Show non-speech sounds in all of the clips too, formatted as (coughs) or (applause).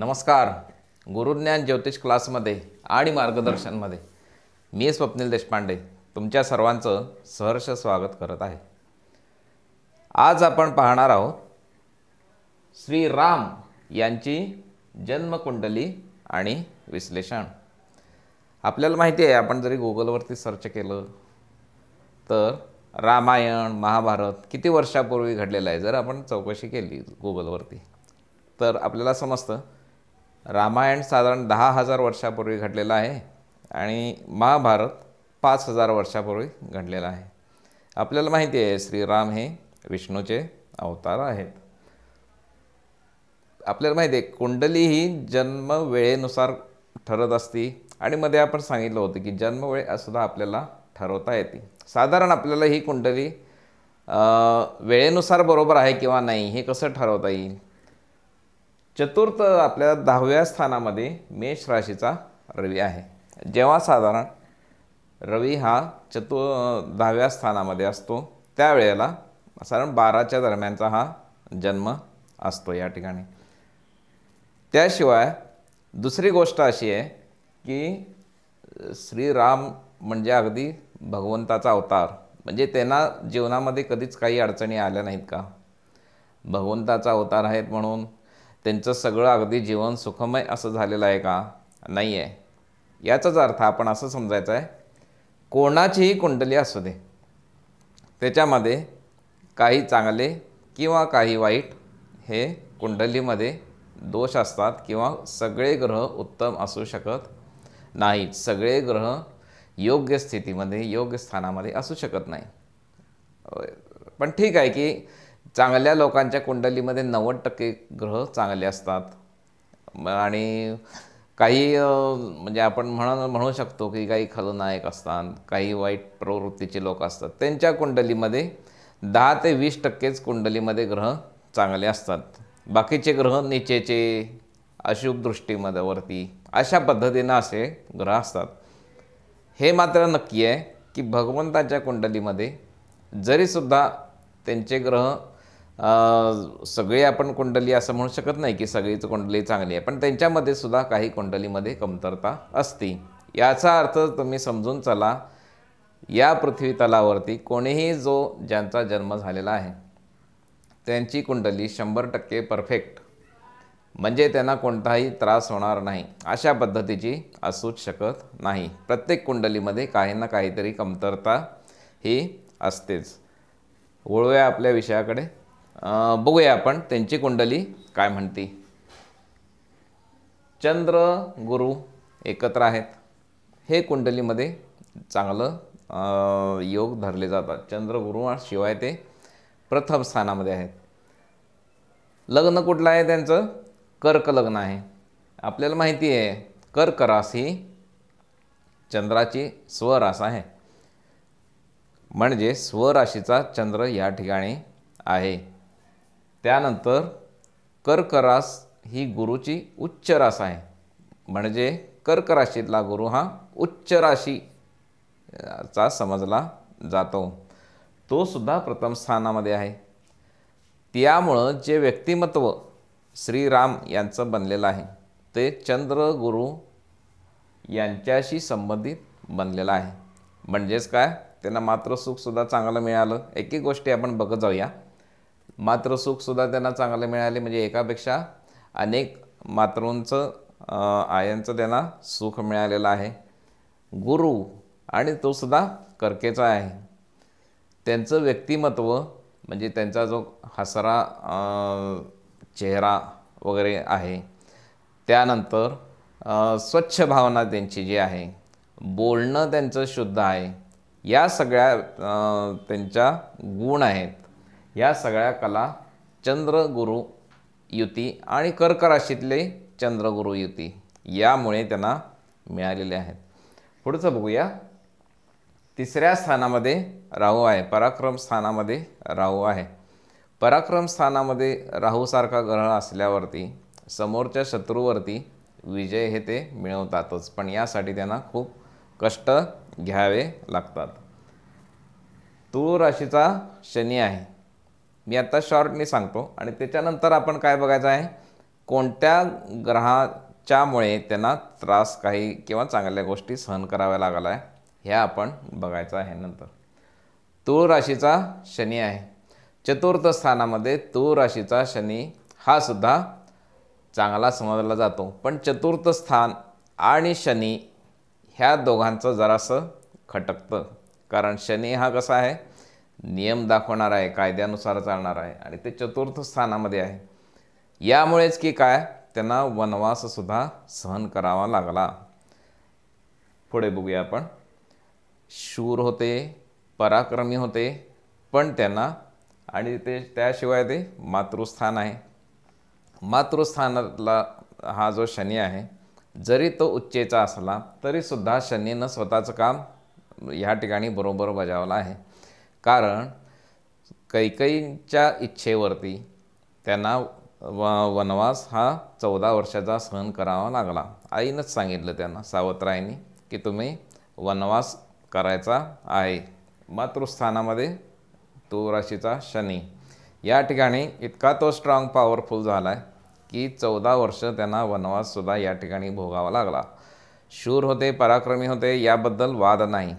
नमस्कार गुरुज्ञान ज्योतिष क्लासमध्ये आणि मार्गदर्शनमध्ये मी स्वप्नील देशपांडे तुमच्या सर्वांचं सहर्ष स्वागत करत आहे आज आपण पाहणार आहोत श्रीराम यांची जन्मकुंडली आणि विश्लेषण आपल्याला माहिती आहे आपण जरी गुगलवरती सर्च केलं तर रामायण महाभारत किती वर्षापूर्वी घडलेलं आहे जर आपण चौकशी केली गुगलवरती तर आपल्याला समजतं रामायण साधारण दहा हजार वर्षापूर्वी घडलेलं आहे आणि महाभारत पाच हजार वर्षापूर्वी घडलेलं आहे आपल्याला माहिती आहे श्रीराम हे विष्णूचे अवतार आहेत आपल्याला माहिती आहे कुंडली ही जन्म वेळेनुसार ठरत असती आणि मध्ये आपण सांगितलं होतं की जन्मवेळ सुद्धा आपल्याला ठरवता येते साधारण आपल्याला ही कुंडली वेळेनुसार बरोबर आहे किंवा नाही हे कसं ठरवता येईल चतुर्थ आपल्या दहाव्या स्थानामध्ये मेष राशीचा रवी आहे जेव्हा साधारण रवी हा चतु दहाव्या स्थानामध्ये असतो त्यावेळेला साधारण बाराच्या दरम्यानचा हा जन्म असतो या ठिकाणी त्याशिवाय दुसरी गोष्ट अशी आहे की श्रीराम म्हणजे अगदी भगवंताचा अवतार म्हणजे त्यांना जीवनामध्ये कधीच काही अडचणी आल्या नाहीत का भगवंताचा अवतार आहेत म्हणून त्यांचं सगळं अगदी जीवन सुखमय असं झालेलं आहे का नाही आहे याचाच अर्थ आपण असं समजायचं आहे कोणाचीही कुंडली असू दे त्याच्यामध्ये काही चांगले किंवा काही वाईट हे कुंडलीमध्ये दोष असतात किंवा सगळे ग्रह उत्तम असू शकत नाहीत सगळे ग्रह योग्य स्थितीमध्ये योग्य स्थानामध्ये असू शकत नाही पण ठीक आहे की चांगल्या लोकांच्या कुंडलीमध्ये नव्वद टक्के ग्रह चांगले असतात आणि काही म्हणजे आपण म्हण म्हणू शकतो की काही खलनायक असतात काही वाईट प्रवृत्तीचे लोक असतात त्यांच्या कुंडलीमध्ये दहा ते वीस टक्केच कुंडलीमध्ये ग्रह चांगले असतात बाकीचे ग्रह नीचेचे अशुभ दृष्टीमध्ये वरती अशा पद्धतीनं असे ग्रह असतात हे मात्र नक्की आहे की भगवंताच्या कुंडलीमध्ये जरीसुद्धा त्यांचे ग्रह सगळे आपण कुंडली असं म्हणू शकत नाही की सगळीच कुंडली चांगली आहे पण त्यांच्यामध्ये सुद्धा काही कुंडलीमध्ये कमतरता असते याचा अर्थ तुम्ही समजून चला या पृथ्वी तलावरती कोणीही जो ज्यांचा जन्म झालेला आहे त्यांची कुंडली शंभर टक्के परफेक्ट म्हणजे त्यांना कोणताही त्रास होणार नाही अशा पद्धतीची असूच शकत नाही प्रत्येक कुंडलीमध्ये काही ना काहीतरी कमतरता ही असतेच वळूया आपल्या विषयाकडे बघूया आपण त्यांची कुंडली काय म्हणती चंद्र गुरु एकत्र आहेत हे कुंडलीमध्ये चांगलं योग धरले जातात चंद्र गुरु शिवाय ते प्रथम स्थानामध्ये आहेत लग्न कुठलं आहे त्यांचं कर्क लग्न आहे आपल्याला माहिती आहे कर्क रास ही चंद्राची स्वरास आहे म्हणजे स्वराशीचा चंद्र या ठिकाणी आहे त्यानंतर कर्करास ही गुरुची उच्च रास आहे म्हणजे कर्क राशीतला गुरु हा उच्च राशी चा समजला जातो तो सुद्धा प्रथम स्थानामध्ये आहे त्यामुळं जे व्यक्तिमत्व श्रीराम यांचं बनलेलं आहे ते चंद्र गुरु यांच्याशी संबंधित बनलेलं आहे म्हणजेच काय त्यांना मात्र सुखसुद्धा चांगलं मिळालं एक एक गोष्टी आपण बघत जाऊया मात्र सुखसुद्धा त्यांना चांगले मिळाले म्हणजे एकापेक्षा अनेक मातृंचं आयांचं त्यांना सुख मिळालेलं आहे गुरु आणि तो सुद्धा करकेचा आहे त्यांचं व्यक्तिमत्व म्हणजे त्यांचा जो हसरा चेहरा वगैरे आहे त्यानंतर स्वच्छ भावना त्यांची जी आहे बोलणं त्यांचं शुद्ध आहे या सगळ्या त्यांच्या गुण आहेत या सगळ्या कला चंद्रगुरु युती आणि कर्क राशीतले चंद्रगुरु युती यामुळे त्यांना मिळालेले आहेत पुढचं बघूया तिसऱ्या स्थानामध्ये राहू आहे पराक्रम स्थानामध्ये राहू आहे पराक्रम स्थानामध्ये राहूसारखा ग्रह असल्यावरती समोरच्या शत्रूवरती विजय हे ते मिळवतातच पण यासाठी त्यांना खूप कष्ट घ्यावे लागतात तूळ राशीचा शनी आहे मी शॉर्ट मी सांगतो आणि त्याच्यानंतर आपण काय बघायचं आहे कोणत्या ग्रहाच्यामुळे त्यांना त्रास काही किंवा चांगल्या गोष्टी सहन कराव्या लागला आहे ह्या आपण बघायचं आहे नंतर तूळ राशीचा शनी आहे चतुर्थ स्थानामध्ये तूळ राशीचा शनी हा सुद्धा चांगला समजला जातो पण चतुर्थ स्थान आणि शनी ह्या दोघांचं जरासं खटकतं कारण शनी हा कसा आहे नियम दाखवणार आहे कायद्यानुसार चालणार आहे आणि ते चतुर्थ स्थानामध्ये आहे यामुळेच की काय त्यांना वनवाससुद्धा सहन करावा लागला पुढे बघूया आपण शूर होते पराक्रमी होते पण त्यांना आणि ते त्याशिवाय ते मातृस्थान आहे मातृस्थानातला हा जो शनी आहे जरी तो उच्चेचा असला तरीसुद्धा शनीनं स्वतःचं काम ह्या ठिकाणी बरोबर बजावलं आहे कारण कैकईंच्या इच्छेवरती त्यांना व वनवास हा चौदा वर्षाचा सहन करावा लागला आईनंच सांगितलं त्यांना सावत्राईने की तुम्ही वनवास करायचा आहे मातृस्थानामध्ये तो राशीचा शनी या ठिकाणी इतका तो स्ट्रॉंग पॉवरफुल झाला आहे की चौदा वर्ष त्यांना वनवाससुद्धा या ठिकाणी भोगावा लागला शूर होते पराक्रमी होते याबद्दल वाद नाही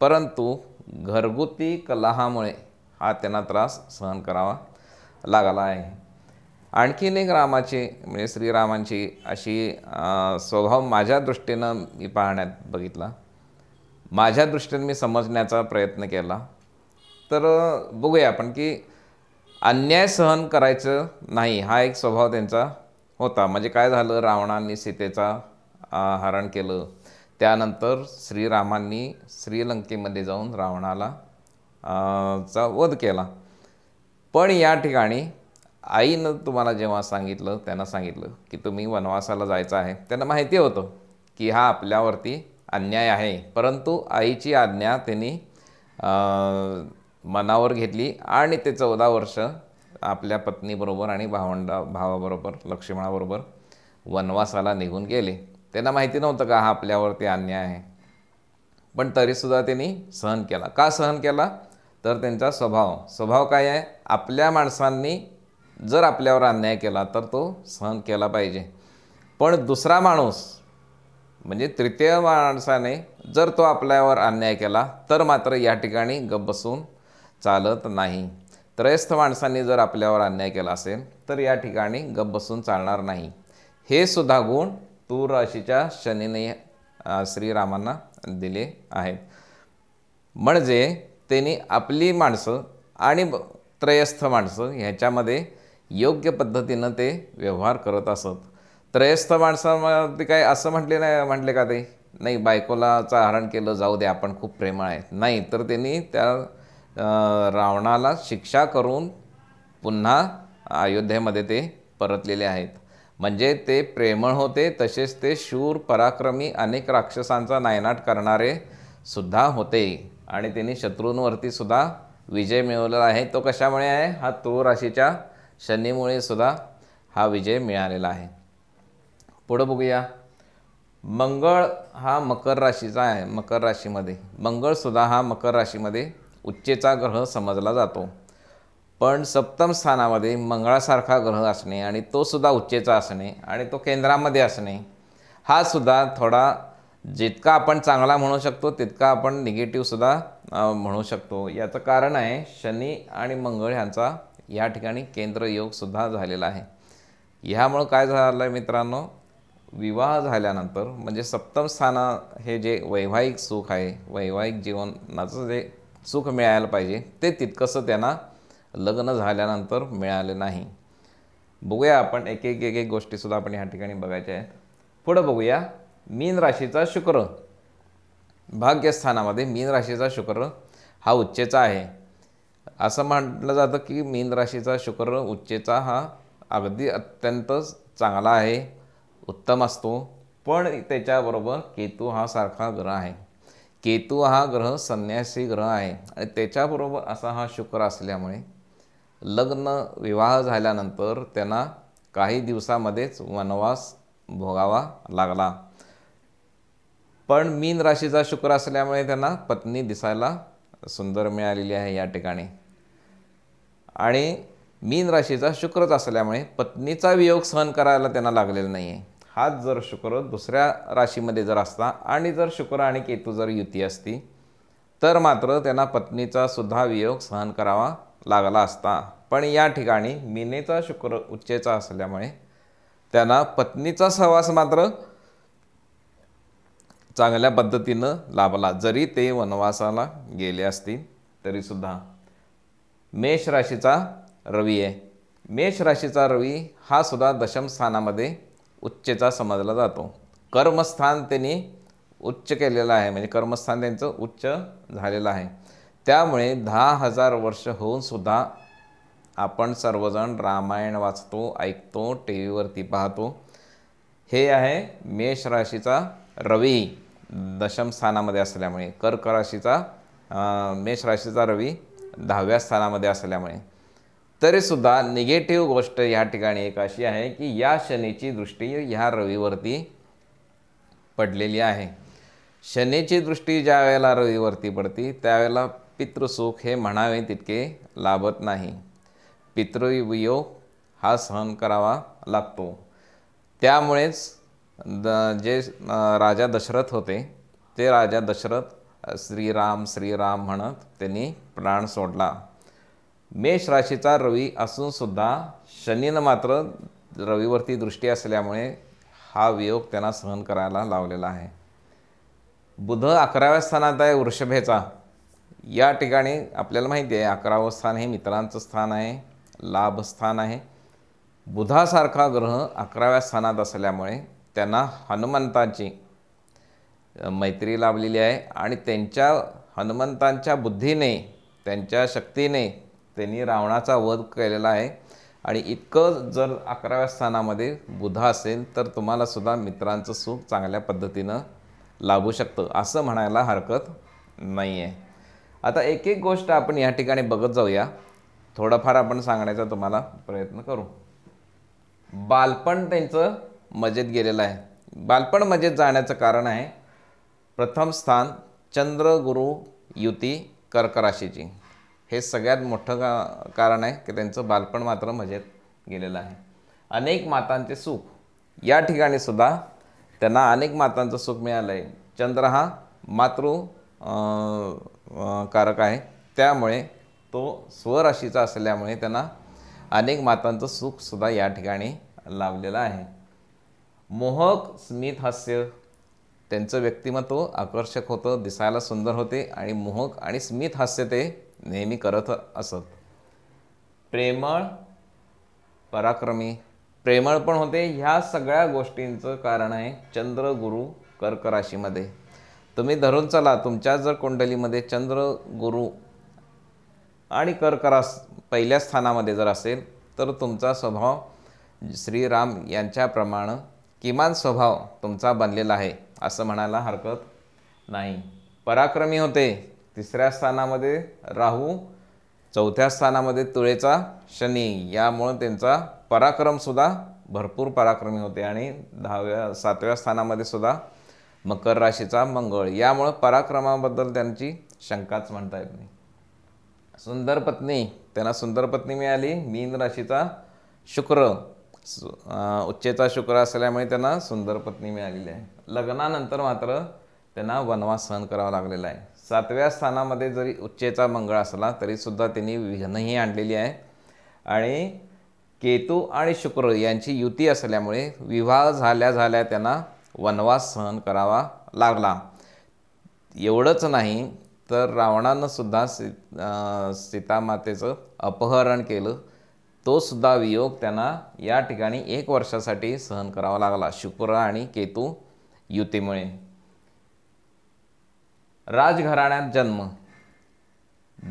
परंतु घरगुती कलहामुळे हा त्यांना त्रास सहन करावा लागला आहे आणखीन एक रामाची म्हणजे श्रीरामांची अशी स्वभाव माझ्या दृष्टीनं मी पाहण्यात बघितला माझ्या दृष्टीनं मी समजण्याचा प्रयत्न केला तर बघूया आपण की अन्याय सहन करायचं नाही हा एक स्वभाव त्यांचा होता म्हणजे काय झालं रावणांनी सीतेचा हरण केलं त्यानंतर श्रीरामांनी श्रीलंकेमध्ये जाऊन रावणाला चा वध केला पण या ठिकाणी आईनं तुम्हाला जेव्हा सांगितलं त्यांना सांगितलं की तुम्ही वनवासाला जायचं आहे त्यांना माहिती होतं की हा आपल्यावरती अन्याय आहे परंतु आईची आज्ञा त्यांनी मनावर घेतली आणि ते चौदा वर्ष आपल्या पत्नीबरोबर आणि भावंडा भावाबरोबर लक्ष्मणाबरोबर वनवासाला निघून गेले त्यांना माहिती नव्हतं का हा आपल्यावरती अन्याय आहे पण तरीसुद्धा त्यांनी सहन केला का सहन केला तर त्यांचा स्वभाव स्वभाव काय आहे आपल्या माणसांनी जर आपल्यावर अन्याय केला तर तो सहन केला पाहिजे पण दुसरा माणूस म्हणजे तृतीय माणसाने जर तो आपल्यावर अन्याय केला तर मात्र या ठिकाणी गप बसून चालत नाही त्रयस्थ माणसांनी जर आपल्यावर अन्याय केला असेल तर या ठिकाणी गप बसून चालणार नाही हे सुद्धा गुण तूर राशीच्या शनीने श्रीरामांना दिले आहेत म्हणजे त्यांनी आपली माणसं आणि त्रयस्थ माणसं ह्याच्यामध्ये योग्य पद्धतीनं ते व्यवहार करत असत त्रयस्थ माणसामध्ये काय असं म्हटले नाही म्हटले का ते नाही बायकोलाचं हरण केलं जाऊ दे आपण खूप प्रेमळ आहेत नाही तर त्यांनी त्या रावणाला शिक्षा करून पुन्हा अयोध्येमध्ये ते परतलेले आहेत म्हणजे ते प्रेमळ होते तसेच ते शूर पराक्रमी अनेक राक्षसांचा नायनाट करणारे सुद्धा होते आणि त्यांनी शत्रूंवरती सुद्धा विजय मिळवलेला आहे तो कशामुळे आहे हा तूर राशीच्या शनीमुळे सुद्धा हा विजय मिळालेला आहे पुढं बघूया मंगळ हा मकर राशीचा आहे मकर राशीमध्ये मंगळसुद्धा हा मकर राशीमध्ये उच्चेचा ग्रह समजला जातो पण सप्तम स्थानामध्ये मंगळासारखा ग्रह असणे आणि तो सुद्धा उच्चेचा असणे आणि तो केंद्रामध्ये असणे हा सुद्धा थोडा जितका आपण चांगला म्हणू शकतो तितका आपण निगेटिव्हसुद्धा म्हणू शकतो याचं कारण आहे शनी आणि मंगळ ह्यांचा या ठिकाणी केंद्रयोगसुद्धा झालेला आहे ह्यामुळं काय झालं आहे मित्रांनो विवाह झाल्यानंतर म्हणजे सप्तम स्थाना हे जे वैवाहिक सुख आहे वैवाहिक जीवनाचं जे सुख मिळायला पाहिजे ते तितकंसं त्यांना लग्न झाल्यानंतर मिळाले नाही बघूया आपण एक एक एक एक गोष्टीसुद्धा आपण ह्या ठिकाणी बघायच्या आहेत पुढं बघूया मीन राशीचा शुक्र भाग्यस्थानामध्ये मीन राशीचा शुक्र हा उच्चेचा आहे असं म्हटलं जातं की मीन राशीचा शुक्र उच्चेचा हा अगदी अत्यंत चांगला आहे उत्तम असतो पण त्याच्याबरोबर केतू हा सारखा ग्रह आहे केतू हा ग्रह संन्यासी ग्रह आहे आणि त्याच्याबरोबर असा हा शुक्र असल्यामुळे लग्न विवाह झाल्यानंतर त्यांना काही दिवसामध्येच वनवास भोगावा लागला पण मीन राशीचा शुक्र असल्यामुळे त्यांना पत्नी दिसायला सुंदर मिळालेली आहे या ठिकाणी आणि मीन राशीचा शुक्रच असल्यामुळे पत्नीचा वियोग सहन करायला त्यांना लागलेला नाही आहे हाच जर शुक्र दुसऱ्या राशीमध्ये जर असता आणि जर शुक्र आणि केतू जर युती असती तर मात्र त्यांना पत्नीचा सुद्धा वियोग सहन करावा लागला असता पण या ठिकाणी मिनेचा शुक्र उच्चेचा असल्यामुळे त्यांना पत्नीचा सहवास मात्र चांगल्या पद्धतीनं लाभला जरी ते वनवासाला गेले असतील तरीसुद्धा मेष राशीचा रवी आहे मेष राशीचा रवी हा सुद्धा दशमस्थानामध्ये उच्चेचा समजला जातो कर्मस्थान त्यांनी उच्च केलेलं आहे म्हणजे कर्मस्थान त्यांचं उच्च झालेलं आहे त्यामुळे दहा हजार वर्ष होऊनसुद्धा आपण सर्वजण रामायण वाचतो ऐकतो टी व्हीवरती पाहतो हे आहे मेष राशीचा रवी दशम स्थानामध्ये असल्यामुळे कर्क राशीचा मेष राशीचा रवी दहाव्या स्थानामध्ये असल्यामुळे तरीसुद्धा निगेटिव्ह गोष्ट या ठिकाणी एक अशी आहे की या शनीची दृष्टी ह्या रवीवरती पडलेली आहे शनीची दृष्टी ज्या वेळेला रवीवरती पडते त्यावेळेला पितृसुख हे म्हणावे तितके लाभत नाही पितृवियोग हा सहन करावा लागतो त्यामुळेच द जे राजा दशरथ होते ते राजा दशरथ श्रीराम श्रीराम म्हणत त्यांनी प्राण सोडला मेष राशीचा रवी असूनसुद्धा शनीनं मात्र रवीवरती दृष्टी असल्यामुळे हा वियोग त्यांना सहन करायला लावलेला आहे बुध अकराव्या स्थानात आहे वृषभेचा या ठिकाणी आपल्याला माहिती आहे अकरावं स्थान हे मित्रांचं स्थान आहे लाभस्थान आहे बुधासारखा ग्रह अकराव्या स्थानात असल्यामुळे त्यांना हनुमंताची मैत्री लाभलेली आहे आणि त्यांच्या हनुमंतांच्या बुद्धीने त्यांच्या शक्तीने त्यांनी रावणाचा वध केलेला आहे आणि इतकं जर अकराव्या स्थानामध्ये बुधा असेल तर तुम्हालासुद्धा मित्रांचं सुख चांगल्या पद्धतीनं लाभू शकतं असं म्हणायला हरकत नाही आहे आता एक एक गोष्ट आपण या ठिकाणी बघत जाऊया थोडंफार आपण सांगण्याचा तुम्हाला प्रयत्न करू बालपण त्यांचं मजेत गेलेलं आहे बालपण मजेत जाण्याचं कारण आहे प्रथम स्थान चंद्र गुरु युती कर्क राशीची हे सगळ्यात मोठं का कारण आहे की त्यांचं बालपण मात्र मजेत गेलेलं आहे अनेक मातांचे सुख या ठिकाणी सुद्धा त्यांना अनेक मातांचं सुख मिळालं आहे चंद्र हा मातृ कारक आहे त्यामुळे तो स्वराशीचा असल्यामुळे त्यांना अनेक मातांचं सुखसुद्धा या ठिकाणी लावलेलं आहे मोहक स्मित हास्य त्यांचं व्यक्तिमत्व आकर्षक होतं दिसायला सुंदर होते आणि मोहक आणि स्मित हास्य ते नेहमी करत असत प्रेमळ पराक्रमी प्रेमळ पण होते ह्या सगळ्या गोष्टींचं कारण आहे चंद्र गुरु कर्क राशीमध्ये तुम्ही धरून चला तुमच्या जर कुंडलीमध्ये चंद्र गुरु आणि कर्करास पहिल्या स्थानामध्ये जर असेल तर तुमचा स्वभाव श्रीराम यांच्याप्रमाणे किमान स्वभाव तुमचा बनलेला आहे असं म्हणायला हरकत नाही पराक्रमी होते तिसऱ्या स्थानामध्ये राहू चौथ्या स्थानामध्ये तुळेचा शनी यामुळं त्यांचा पराक्रमसुद्धा भरपूर पराक्रमी होते आणि दहाव्या सातव्या स्थानामध्ये सुद्धा मकर राशीचा मंगळ यामुळं पराक्रमाबद्दल त्यांची शंकाच म्हणता येत नाही सुंदर पत्नी त्यांना सुंदर पत्नी मिळाली मीन राशीचा शुक्र उच्चेचा शुक्र असल्यामुळे त्यांना सुंदर पत्नी मिळालेली आहे लग्नानंतर मात्र त्यांना वनवास सहन करावा लागलेला आहे सातव्या स्थानामध्ये जरी उच्चेचा मंगळ असला तरीसुद्धा त्यांनी विघ्नही आणलेली आहे आणि केतू आणि शुक्र यांची युती असल्यामुळे विवाह झाल्या झाल्या त्यांना वनवास सहन करावा लागला एवढंच नाही तर रावणानं सुद्धा सी सीतामातेचं अपहरण केलं तो सुद्धा वियोग त्यांना या ठिकाणी एक वर्षासाठी सहन करावा लागला शुक्र आणि केतू युतीमुळे राजघराण्यात जन्म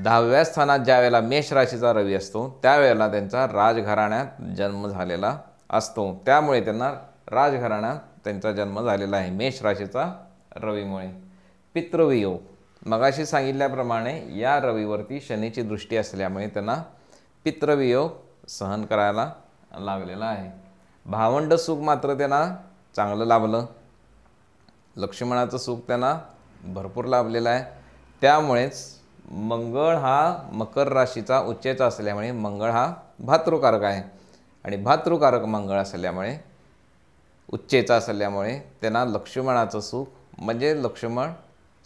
दहाव्या स्थानात ज्यावेळेला मेष राशीचा रवी असतो त्यावेळेला त्यांचा राजघराण्यात जन्म झालेला असतो त्यामुळे त्यांना राजघराण्यात त्यांचा जन्म झालेला आहे मेष राशीचा रवीमुळे पितृवियोग मगाशी सांगितल्याप्रमाणे या रवीवरती शनीची दृष्टी असल्यामुळे त्यांना पितृवियोग सहन करायला लागलेला आहे भावंड सुख मात्र त्यांना चांगलं लाभलं लक्ष्मणाचं सुख त्यांना भरपूर लाभलेलं आहे त्यामुळेच मंगळ हा मकर राशीचा उच्चेचा असल्यामुळे मंगळ हा भातृकारक आहे आणि भातृकारक मंगळ असल्यामुळे उच्चेचा असल्यामुळे त्यांना लक्ष्मणाचं सुख म्हणजे लक्ष्मण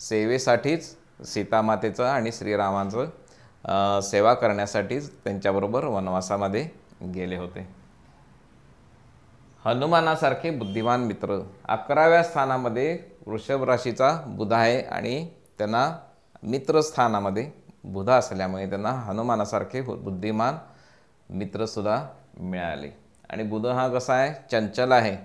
सेवेसाठीच सीतामातेचं आणि श्रीरामाचं सेवा करण्यासाठीच त्यांच्याबरोबर वनवासामध्ये गेले होते हनुमानासारखे बुद्धिमान मित्र अकराव्या स्थानामध्ये वृषभ राशीचा बुध आहे आणि त्यांना मित्रस्थानामध्ये बुध असल्यामुळे त्यांना हनुमानासारखे हो, बुद्धिमान मित्रसुद्धा मिळाले आणि बुध हा कसा आहे चंचल आहे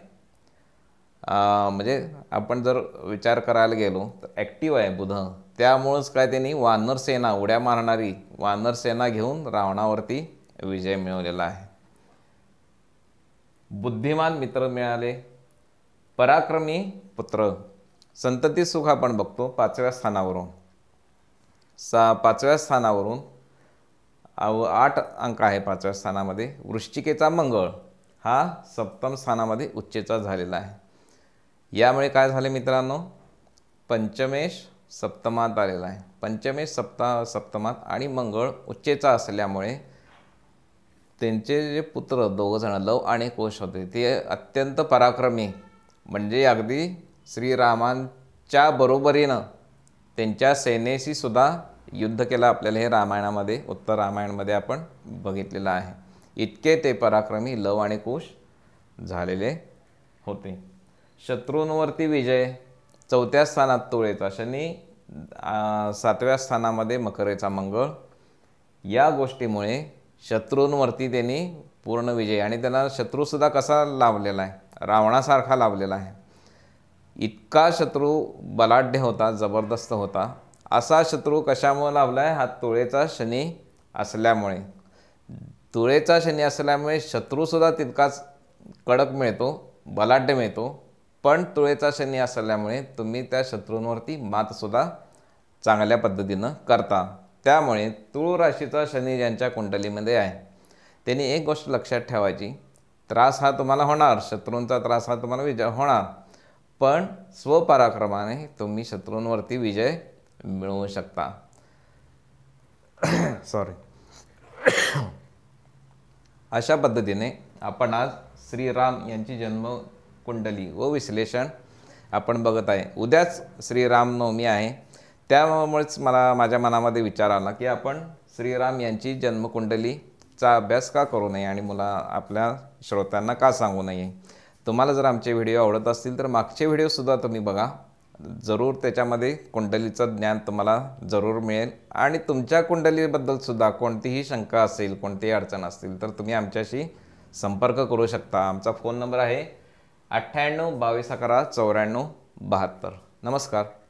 म्हणजे आपण जर विचार करायला गेलो तर ॲक्टिव्ह आहे बुध त्यामुळंच काय त्यांनी वानर सेना उड्या मारणारी वानर सेना घेऊन रावणावरती विजय मिळवलेला आहे बुद्धिमान मित्र मिळाले पराक्रमी पुत्र संतती सुख आपण बघतो पाचव्या स्थानावरून सा पाचव्या स्थानावरून आठ अंक आहे पाचव्या स्थानामध्ये वृश्चिकेचा मंगळ हा सप्तम स्थानामध्ये उच्चेचा झालेला आहे यामुळे काय झाले मित्रांनो पंचमेश सप्तमात आलेला आहे पंचमेश सप्ता सप्तमात आणि मंगळ उच्चेचा असल्यामुळे त्यांचे जे पुत्र जण लव आणि कोश होते ते अत्यंत पराक्रमी म्हणजे अगदी श्रीरामांच्या बरोबरीनं त्यांच्या सेनेशी सुद्धा युद्ध केलं आपल्याला हे रामायणामध्ये उत्तर रामायणामध्ये आपण बघितलेलं आहे इतके ते पराक्रमी लव आणि कुश झालेले होते शत्रूंवरती विजय चौथ्या स्थानात तुळेचा येतो शनी सातव्या स्थानामध्ये मकरेचा मंगळ या गोष्टीमुळे शत्रूंवरती त्यांनी पूर्ण विजय आणि त्यांना शत्रूसुद्धा कसा लाभलेला आहे रावणासारखा लाभलेला आहे इतका शत्रू बलाढ्य होता जबरदस्त होता असा शत्रू कशामुळे लाभला आहे हा तुळेचा शनी असल्यामुळे तुळेचा शनी असल्यामुळे शत्रूसुद्धा तितकाच कडक मिळतो बलाढ्य मिळतो पण तुळेचा शनी असल्यामुळे तुम्ही त्या शत्रूंवरती मातसुद्धा चांगल्या पद्धतीनं करता त्यामुळे तुळ राशीचा शनी ज्यांच्या कुंडलीमध्ये आहे त्यांनी एक गोष्ट लक्षात ठेवायची त्रास हा तुम्हाला होणार शत्रूंचा त्रास हा तुम्हाला विजय होणार पण स्वपराक्रमाने तुम्ही शत्रूंवरती विजय मिळवू शकता सॉरी (coughs) (coughs) अशा पद्धतीने आपण आज श्रीराम यांची जन्म कुंडली व विश्लेषण आपण बघत आहे उद्याच श्रीरामनवमी आहे त्यामुळेच मला माझ्या मनामध्ये विचार आला की आपण श्रीराम यांची जन्मकुंडलीचा अभ्यास का करू नये आणि मुला आपल्या श्रोत्यांना का सांगू नये तुम्हाला जर आमचे व्हिडिओ आवडत असतील तर मागचे व्हिडिओसुद्धा तुम्ही बघा जरूर त्याच्यामध्ये कुंडलीचं ज्ञान तुम्हाला जरूर मिळेल आणि तुमच्या कुंडलीबद्दलसुद्धा कोणतीही शंका असेल कोणतीही अडचण असतील तर तुम्ही आमच्याशी संपर्क करू शकता आमचा फोन नंबर आहे अठ्ठ्याण्णव बावीस अकरा चौऱ्याण्णव बहात्तर नमस्कार